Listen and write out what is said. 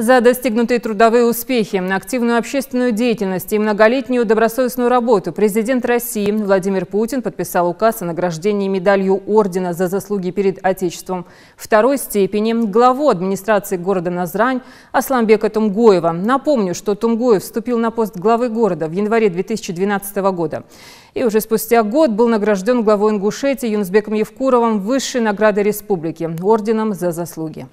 за достигнутые трудовые успехи, активную общественную деятельность и многолетнюю добросовестную работу президент России Владимир Путин подписал указ о награждении медалью Ордена за заслуги перед Отечеством второй степени главу администрации города Назрань Асламбека Тумгоева. Напомню, что Тумгоев вступил на пост главы города в январе 2012 года и уже спустя год был награжден главой Ингушетии Юнсбеком Евкуровым высшей наградой республики – орденом за заслуги.